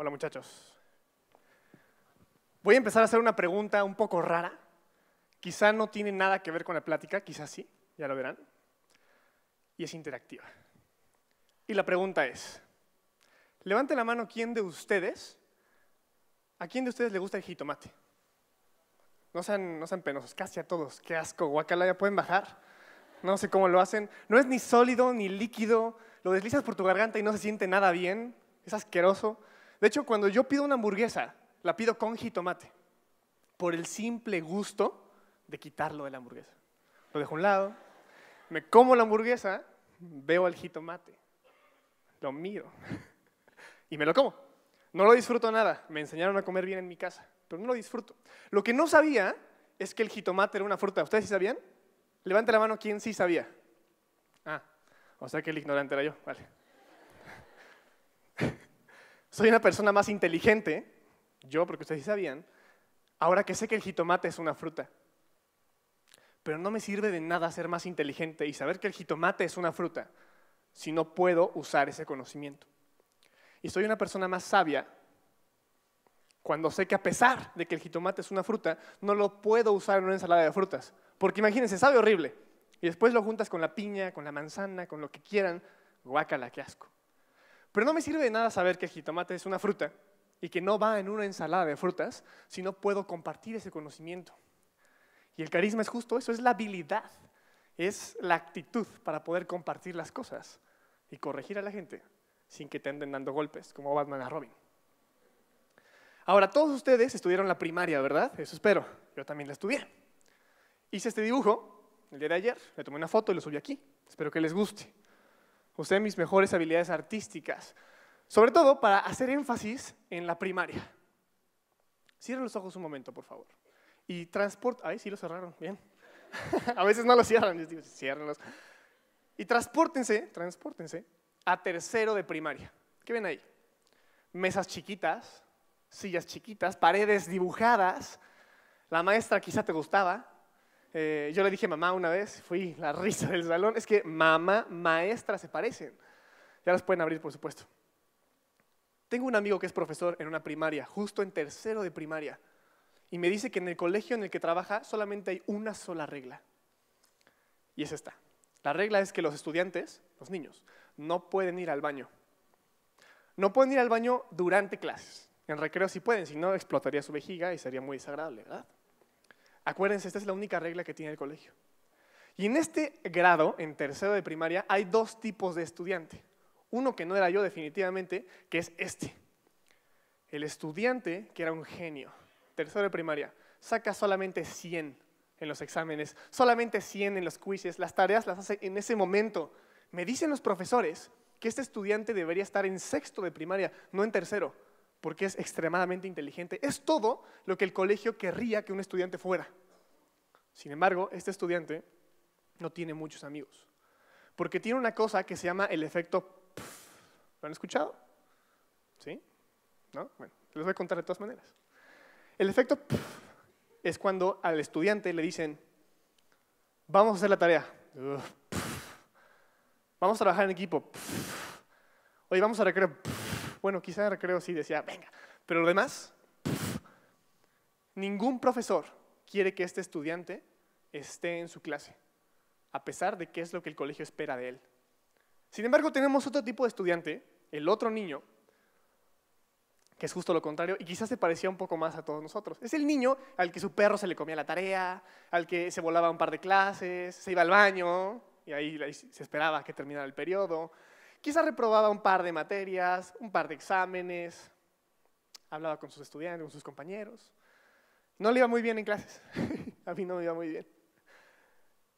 Hola muchachos. Voy a empezar a hacer una pregunta un poco rara. Quizá no tiene nada que ver con la plática, quizá sí, ya lo verán. Y es interactiva. Y la pregunta es, levante la mano quién de ustedes, a quién de ustedes le gusta el jitomate. No sean, no sean penosos, casi a todos. Qué asco, guacala, ya pueden bajar. No sé cómo lo hacen. No es ni sólido ni líquido. Lo deslizas por tu garganta y no se siente nada bien. Es asqueroso. De hecho, cuando yo pido una hamburguesa, la pido con jitomate, por el simple gusto de quitarlo de la hamburguesa. Lo dejo a un lado, me como la hamburguesa, veo el jitomate, lo miro y me lo como. No lo disfruto nada, me enseñaron a comer bien en mi casa, pero no lo disfruto. Lo que no sabía es que el jitomate era una fruta. ¿Ustedes sí sabían? Levante la mano quien sí sabía. Ah, o sea que el ignorante era yo, vale soy una persona más inteligente, yo, porque ustedes sabían, ahora que sé que el jitomate es una fruta. Pero no me sirve de nada ser más inteligente y saber que el jitomate es una fruta si no puedo usar ese conocimiento. Y soy una persona más sabia cuando sé que a pesar de que el jitomate es una fruta, no lo puedo usar en una ensalada de frutas. Porque imagínense, sabe horrible. Y después lo juntas con la piña, con la manzana, con lo que quieran. Guácala, qué asco. Pero no me sirve de nada saber que el jitomate es una fruta y que no va en una ensalada de frutas si no puedo compartir ese conocimiento. Y el carisma es justo eso, es la habilidad, es la actitud para poder compartir las cosas y corregir a la gente sin que te anden dando golpes, como Batman a Robin. Ahora, todos ustedes estudiaron la primaria, ¿verdad? Eso espero. Yo también la estudié. Hice este dibujo el día de ayer, le tomé una foto y lo subí aquí. Espero que les guste usé mis mejores habilidades artísticas, sobre todo para hacer énfasis en la primaria. Cierren los ojos un momento, por favor. Y transporten... ay, sí lo cerraron, bien. a veces no lo cierran, yo digo, ciérrenlos. Y transportense, transportense a tercero de primaria. ¿Qué ven ahí? Mesas chiquitas, sillas chiquitas, paredes dibujadas. La maestra quizá te gustaba, eh, yo le dije mamá una vez, fui la risa del salón. Es que mamá, maestra se parecen. Ya las pueden abrir, por supuesto. Tengo un amigo que es profesor en una primaria, justo en tercero de primaria, y me dice que en el colegio en el que trabaja solamente hay una sola regla. Y es esta. La regla es que los estudiantes, los niños, no pueden ir al baño. No pueden ir al baño durante clases. En recreo sí pueden, si no explotaría su vejiga y sería muy desagradable, ¿verdad? Acuérdense, esta es la única regla que tiene el colegio. Y en este grado, en tercero de primaria, hay dos tipos de estudiante. Uno que no era yo definitivamente, que es este. El estudiante que era un genio, tercero de primaria, saca solamente 100 en los exámenes, solamente 100 en los quizzes, las tareas las hace en ese momento. Me dicen los profesores que este estudiante debería estar en sexto de primaria, no en tercero, porque es extremadamente inteligente. Es todo lo que el colegio querría que un estudiante fuera. Sin embargo, este estudiante no tiene muchos amigos, porque tiene una cosa que se llama el efecto... ¿Lo han escuchado? ¿Sí? ¿No? Bueno, les voy a contar de todas maneras. El efecto es cuando al estudiante le dicen, vamos a hacer la tarea, vamos a trabajar en equipo, Hoy vamos a recrear. Bueno, quizá creo recreo sí decía, venga, pero lo demás, ningún profesor quiere que este estudiante esté en su clase, a pesar de qué es lo que el colegio espera de él. Sin embargo, tenemos otro tipo de estudiante, el otro niño, que es justo lo contrario, y quizás se parecía un poco más a todos nosotros. Es el niño al que su perro se le comía la tarea, al que se volaba un par de clases, se iba al baño, y ahí se esperaba que terminara el periodo, Quizás reprobaba un par de materias, un par de exámenes, hablaba con sus estudiantes, con sus compañeros. No le iba muy bien en clases, a mí no me iba muy bien.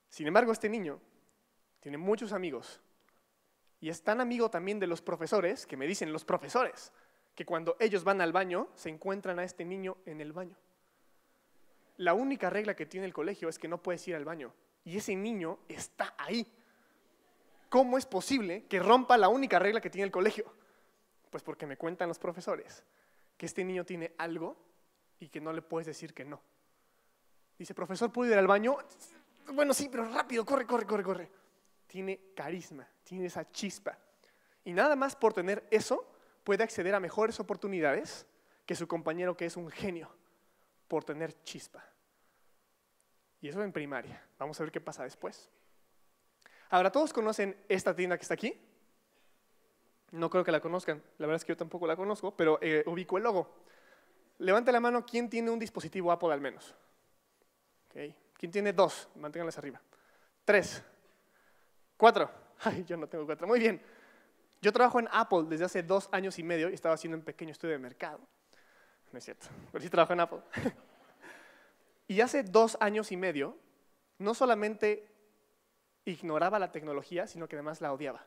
Sin embargo, este niño tiene muchos amigos y es tan amigo también de los profesores que me dicen los profesores que cuando ellos van al baño se encuentran a este niño en el baño. La única regla que tiene el colegio es que no puedes ir al baño y ese niño está ahí ¿cómo es posible que rompa la única regla que tiene el colegio? Pues porque me cuentan los profesores que este niño tiene algo y que no le puedes decir que no. Dice, profesor, ¿puedo ir al baño? Bueno, sí, pero rápido, corre, corre, corre, corre. Tiene carisma, tiene esa chispa. Y nada más por tener eso, puede acceder a mejores oportunidades que su compañero que es un genio, por tener chispa. Y eso en primaria. Vamos a ver qué pasa después. Ahora, ¿todos conocen esta tienda que está aquí? No creo que la conozcan. La verdad es que yo tampoco la conozco, pero eh, ubico el logo. Levante la mano quién tiene un dispositivo Apple al menos. ¿Quién tiene dos? Manténganlas arriba. Tres. Cuatro. Ay, yo no tengo cuatro. Muy bien. Yo trabajo en Apple desde hace dos años y medio y estaba haciendo un pequeño estudio de mercado. No es cierto, pero sí trabajo en Apple. y hace dos años y medio, no solamente ignoraba la tecnología, sino que además la odiaba.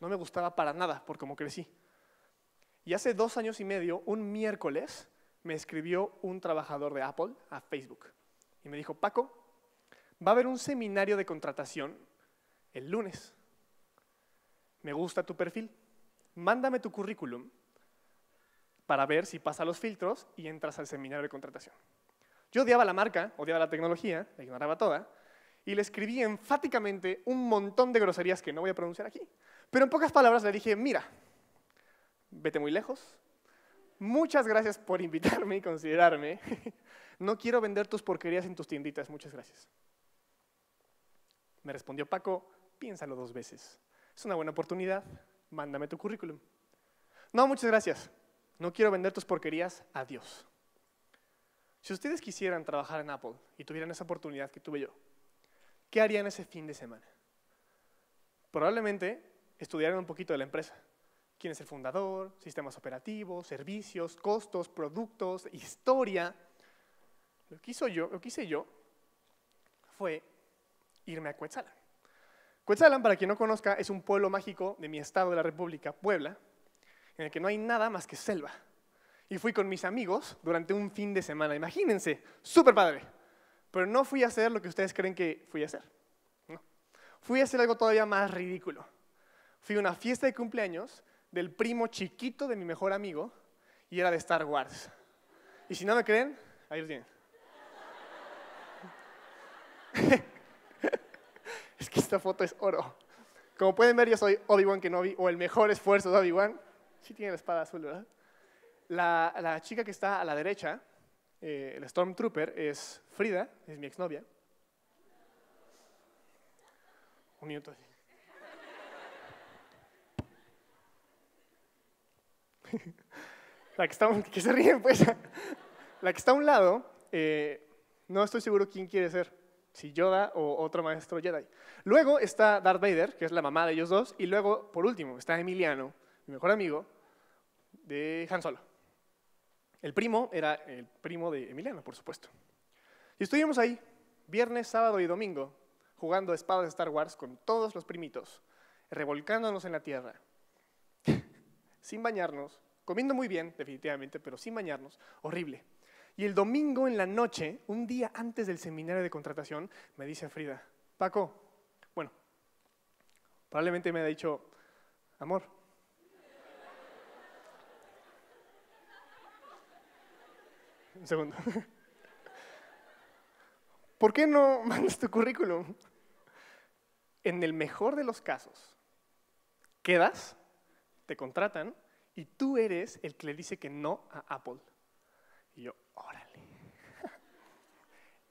No me gustaba para nada por cómo crecí. Y hace dos años y medio, un miércoles, me escribió un trabajador de Apple a Facebook y me dijo, Paco, va a haber un seminario de contratación el lunes. Me gusta tu perfil. Mándame tu currículum para ver si pasa los filtros y entras al seminario de contratación. Yo odiaba la marca, odiaba la tecnología, la ignoraba toda, y le escribí enfáticamente un montón de groserías que no voy a pronunciar aquí. Pero en pocas palabras le dije, mira, vete muy lejos, muchas gracias por invitarme y considerarme. No quiero vender tus porquerías en tus tienditas, muchas gracias. Me respondió Paco, piénsalo dos veces. Es una buena oportunidad, mándame tu currículum. No, muchas gracias. No quiero vender tus porquerías, adiós. Si ustedes quisieran trabajar en Apple y tuvieran esa oportunidad que tuve yo, ¿qué harían ese fin de semana? Probablemente estudiaran un poquito de la empresa. ¿Quién es el fundador? Sistemas operativos, servicios, costos, productos, historia. Lo que, yo, lo que hice yo fue irme a Cuetzalan. Cuetzalan, para quien no conozca, es un pueblo mágico de mi estado de la República, Puebla, en el que no hay nada más que selva. Y fui con mis amigos durante un fin de semana. Imagínense, súper padre. Pero no fui a hacer lo que ustedes creen que fui a hacer. Fui a hacer algo todavía más ridículo. Fui a una fiesta de cumpleaños del primo chiquito de mi mejor amigo y era de Star Wars. Y si no me creen, ahí lo tienen. es que esta foto es oro. Como pueden ver, yo soy Obi-Wan Kenobi, o el mejor esfuerzo de Obi-Wan. Sí tiene la espada azul, ¿verdad? La, la chica que está a la derecha eh, el Stormtrooper es Frida, es mi exnovia. Un minuto. La que, está, que se ríen, pues. La que está a un lado, eh, no estoy seguro quién quiere ser, si Yoda o otro maestro Jedi. Luego está Darth Vader, que es la mamá de ellos dos, y luego, por último, está Emiliano, mi mejor amigo, de Han Solo. El primo era el primo de Emiliano, por supuesto. Y estuvimos ahí, viernes, sábado y domingo, jugando a espadas de Star Wars con todos los primitos, revolcándonos en la tierra, sin bañarnos, comiendo muy bien, definitivamente, pero sin bañarnos, horrible. Y el domingo en la noche, un día antes del seminario de contratación, me dice Frida, Paco, bueno, probablemente me ha dicho, amor, segundo. ¿Por qué no mandas tu currículum? En el mejor de los casos, quedas, te contratan y tú eres el que le dice que no a Apple. Y yo, órale.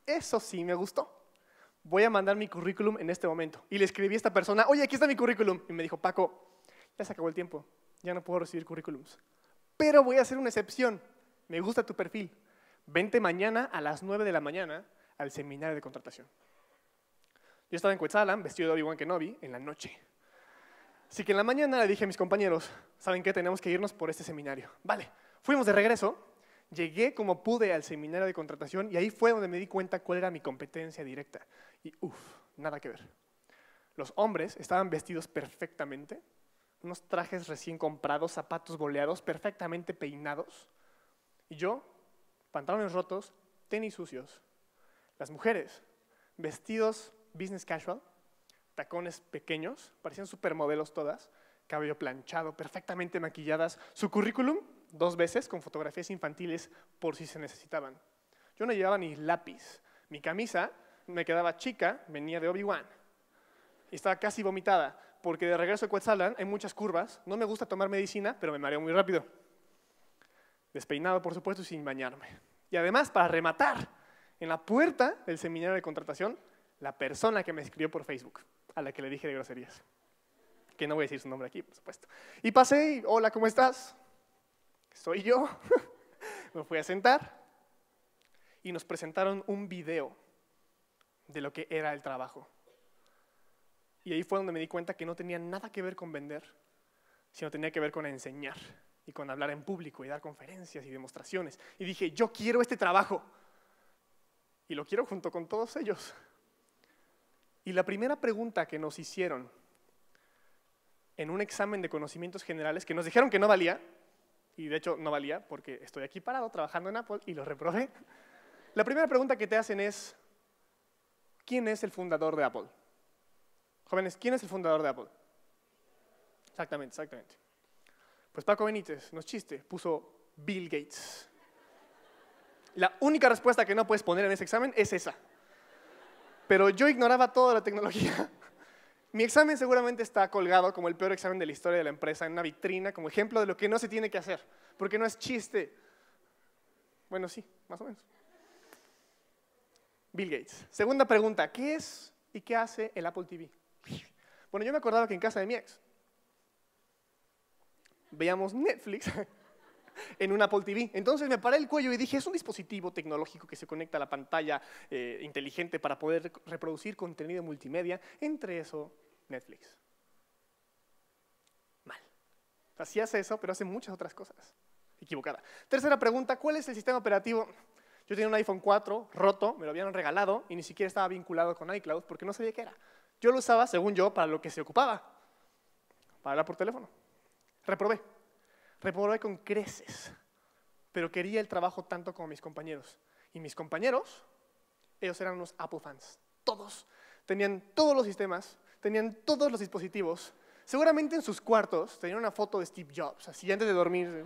Eso sí me gustó. Voy a mandar mi currículum en este momento. Y le escribí a esta persona, oye, aquí está mi currículum. Y me dijo, Paco, ya se acabó el tiempo, ya no puedo recibir currículums. Pero voy a hacer una excepción. Me gusta tu perfil, 20 mañana a las 9 de la mañana al seminario de contratación. Yo estaba en Quetzalan, vestido de Obi-Wan Kenobi, en la noche. Así que en la mañana le dije a mis compañeros, ¿saben qué? Tenemos que irnos por este seminario. Vale, fuimos de regreso, llegué como pude al seminario de contratación y ahí fue donde me di cuenta cuál era mi competencia directa. Y uff, nada que ver. Los hombres estaban vestidos perfectamente, unos trajes recién comprados, zapatos goleados, perfectamente peinados. Y yo pantalones rotos, tenis sucios. Las mujeres, vestidos business casual, tacones pequeños, parecían supermodelos todas, cabello planchado, perfectamente maquilladas, su currículum dos veces con fotografías infantiles por si se necesitaban. Yo no llevaba ni lápiz. Mi camisa me quedaba chica, venía de Obi-Wan. Y estaba casi vomitada, porque de regreso a Quetzalan hay muchas curvas. No me gusta tomar medicina, pero me mareo muy rápido. Despeinado, por supuesto, sin bañarme. Y además, para rematar, en la puerta del seminario de contratación, la persona que me escribió por Facebook, a la que le dije de groserías. Que no voy a decir su nombre aquí, por supuesto. Y pasé y, hola, ¿cómo estás? Soy yo. me fui a sentar y nos presentaron un video de lo que era el trabajo. Y ahí fue donde me di cuenta que no tenía nada que ver con vender, sino tenía que ver con enseñar y con hablar en público y dar conferencias y demostraciones. Y dije, yo quiero este trabajo y lo quiero junto con todos ellos. Y la primera pregunta que nos hicieron en un examen de conocimientos generales, que nos dijeron que no valía, y de hecho no valía porque estoy aquí parado trabajando en Apple y lo reprobé, la primera pregunta que te hacen es, ¿quién es el fundador de Apple? Jóvenes, ¿quién es el fundador de Apple? Exactamente, exactamente. Pues Paco Benítez, no es chiste, puso Bill Gates. La única respuesta que no puedes poner en ese examen es esa. Pero yo ignoraba toda la tecnología. Mi examen seguramente está colgado como el peor examen de la historia de la empresa en una vitrina, como ejemplo de lo que no se tiene que hacer, porque no es chiste. Bueno, sí, más o menos. Bill Gates. Segunda pregunta, ¿qué es y qué hace el Apple TV? Bueno, yo me acordaba que en casa de mi ex veíamos Netflix en un Apple TV. Entonces me paré el cuello y dije, es un dispositivo tecnológico que se conecta a la pantalla eh, inteligente para poder reproducir contenido multimedia, entre eso Netflix. Mal. Así hace eso, pero hace muchas otras cosas. Equivocada. Tercera pregunta, ¿cuál es el sistema operativo? Yo tenía un iPhone 4 roto, me lo habían regalado y ni siquiera estaba vinculado con iCloud porque no sabía qué era. Yo lo usaba, según yo, para lo que se ocupaba, para hablar por teléfono. Reprobé. Reprobé con creces. Pero quería el trabajo tanto como mis compañeros. Y mis compañeros, ellos eran unos Apple fans. Todos. Tenían todos los sistemas, tenían todos los dispositivos. Seguramente en sus cuartos tenían una foto de Steve Jobs, así antes de dormir,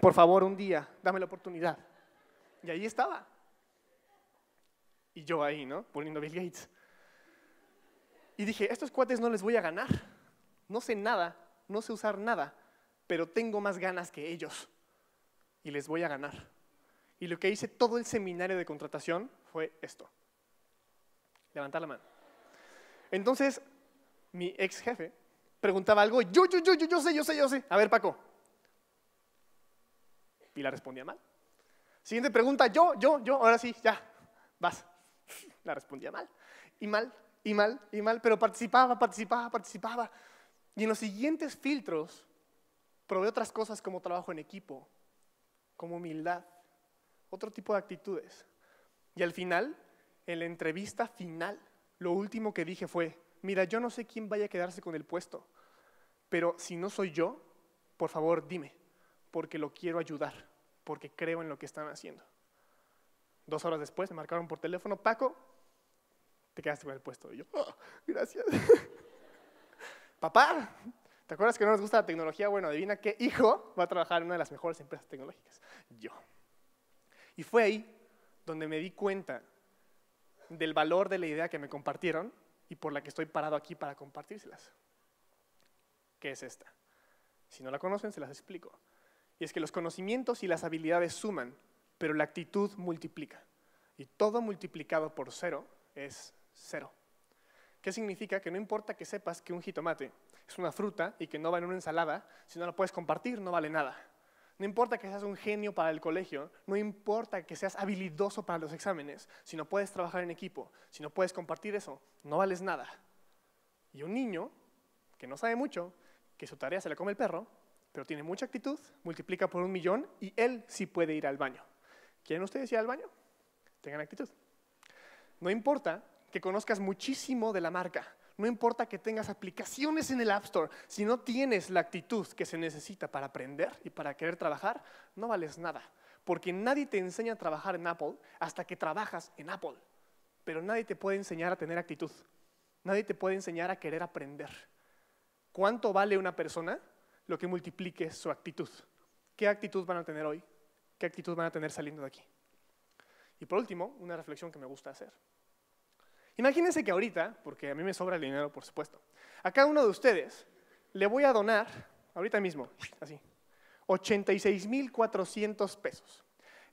por favor, un día, dame la oportunidad. Y ahí estaba. Y yo ahí, ¿no? Poniendo Bill Gates. Y dije, estos cuates no les voy a ganar. No sé nada, no sé usar nada pero tengo más ganas que ellos y les voy a ganar. Y lo que hice todo el seminario de contratación fue esto. Levantar la mano. Entonces, mi ex jefe preguntaba algo, yo, yo, yo, yo, yo sé, yo sé, yo sé. A ver, Paco. Y la respondía mal. Siguiente pregunta, yo, yo, yo, ahora sí, ya, vas. La respondía mal. Y mal, y mal, y mal, pero participaba, participaba, participaba. Y en los siguientes filtros Probé otras cosas como trabajo en equipo, como humildad, otro tipo de actitudes. Y al final, en la entrevista final, lo último que dije fue, mira, yo no sé quién vaya a quedarse con el puesto, pero si no soy yo, por favor dime, porque lo quiero ayudar, porque creo en lo que están haciendo. Dos horas después me marcaron por teléfono, Paco, te quedaste con el puesto. Y yo, ah, gracias. Papá, ¿Te acuerdas que no nos gusta la tecnología? Bueno, adivina qué hijo va a trabajar en una de las mejores empresas tecnológicas. Yo. Y fue ahí donde me di cuenta del valor de la idea que me compartieron y por la que estoy parado aquí para compartírselas. ¿Qué es esta? Si no la conocen, se las explico. Y es que los conocimientos y las habilidades suman, pero la actitud multiplica. Y todo multiplicado por cero es cero. ¿Qué significa? Que no importa que sepas que un jitomate es una fruta y que no va en una ensalada, si no la puedes compartir, no vale nada. No importa que seas un genio para el colegio, no importa que seas habilidoso para los exámenes, si no puedes trabajar en equipo, si no puedes compartir eso, no vales nada. Y un niño que no sabe mucho, que su tarea se la come el perro, pero tiene mucha actitud, multiplica por un millón y él sí puede ir al baño. ¿Quieren ustedes ir al baño? Tengan actitud. No importa que conozcas muchísimo de la marca, no importa que tengas aplicaciones en el App Store, si no tienes la actitud que se necesita para aprender y para querer trabajar, no vales nada. Porque nadie te enseña a trabajar en Apple hasta que trabajas en Apple. Pero nadie te puede enseñar a tener actitud. Nadie te puede enseñar a querer aprender. ¿Cuánto vale una persona? Lo que multiplique su actitud. ¿Qué actitud van a tener hoy? ¿Qué actitud van a tener saliendo de aquí? Y por último, una reflexión que me gusta hacer Imagínense que ahorita, porque a mí me sobra el dinero, por supuesto, a cada uno de ustedes le voy a donar, ahorita mismo, así, 86,400 pesos.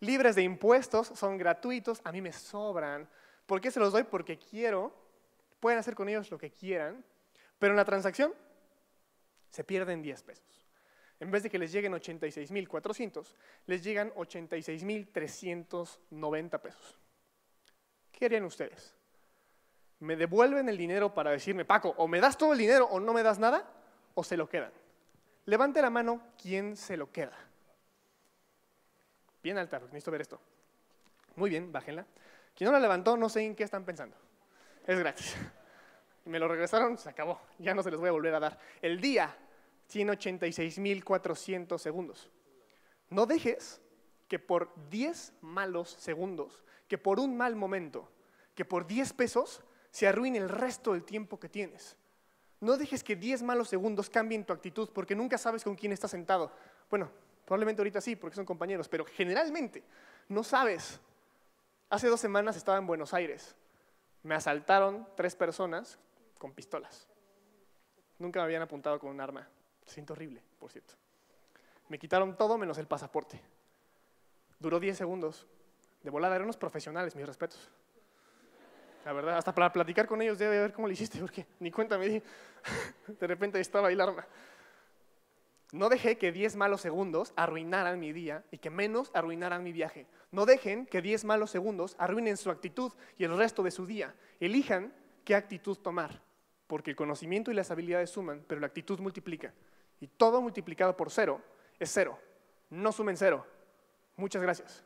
Libres de impuestos, son gratuitos, a mí me sobran. ¿Por qué se los doy? Porque quiero, pueden hacer con ellos lo que quieran, pero en la transacción se pierden 10 pesos. En vez de que les lleguen 86,400, les llegan 86,390 pesos. ¿Qué harían ustedes? me devuelven el dinero para decirme, Paco, o me das todo el dinero o no me das nada, o se lo quedan. Levante la mano, ¿quién se lo queda? Bien alta, necesito ver esto. Muy bien, bájenla. Quien no la levantó, no sé en qué están pensando. Es gratis. Y me lo regresaron, se acabó. Ya no se les voy a volver a dar. El día tiene segundos. No dejes que por 10 malos segundos, que por un mal momento, que por 10 pesos se arruine el resto del tiempo que tienes. No dejes que 10 malos segundos cambien tu actitud porque nunca sabes con quién estás sentado. Bueno, probablemente ahorita sí, porque son compañeros, pero generalmente no sabes. Hace dos semanas estaba en Buenos Aires. Me asaltaron tres personas con pistolas. Nunca me habían apuntado con un arma. Siento horrible, por cierto. Me quitaron todo menos el pasaporte. Duró 10 segundos. De volada eran unos profesionales, mis respetos. La verdad, hasta para platicar con ellos debe ver cómo lo hiciste, porque ni cuenta me di. De repente estaba ahí el arma. No dejé que 10 malos segundos arruinaran mi día y que menos arruinaran mi viaje. No dejen que 10 malos segundos arruinen su actitud y el resto de su día. Elijan qué actitud tomar, porque el conocimiento y las habilidades suman, pero la actitud multiplica. Y todo multiplicado por cero es cero. No sumen cero. Muchas gracias.